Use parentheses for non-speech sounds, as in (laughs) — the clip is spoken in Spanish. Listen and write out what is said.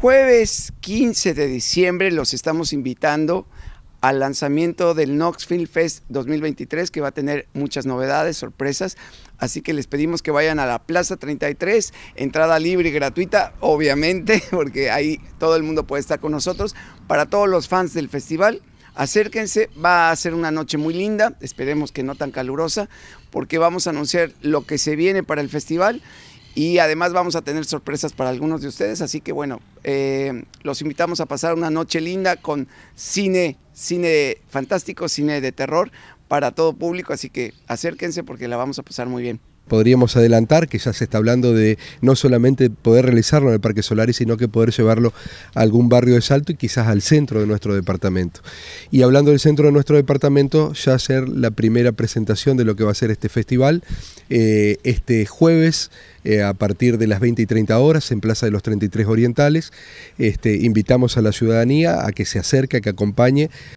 jueves 15 de diciembre los estamos invitando al lanzamiento del Knox Fest 2023 que va a tener muchas novedades, sorpresas. Así que les pedimos que vayan a la Plaza 33, entrada libre y gratuita, obviamente, (laughs) porque ahí todo el mundo puede estar con nosotros. Para todos los fans del festival, acérquense, va a ser una noche muy linda, esperemos que no tan calurosa, porque vamos a anunciar lo que se viene para el festival y además vamos a tener sorpresas para algunos de ustedes, así que bueno, eh, los invitamos a pasar una noche linda con cine, cine fantástico, cine de terror para todo público, así que acérquense porque la vamos a pasar muy bien podríamos adelantar que ya se está hablando de no solamente poder realizarlo en el Parque Solari, sino que poder llevarlo a algún barrio de Salto y quizás al centro de nuestro departamento. Y hablando del centro de nuestro departamento, ya hacer la primera presentación de lo que va a ser este festival eh, este jueves eh, a partir de las 20 y 30 horas en Plaza de los 33 Orientales. Este, invitamos a la ciudadanía a que se acerque, a que acompañe.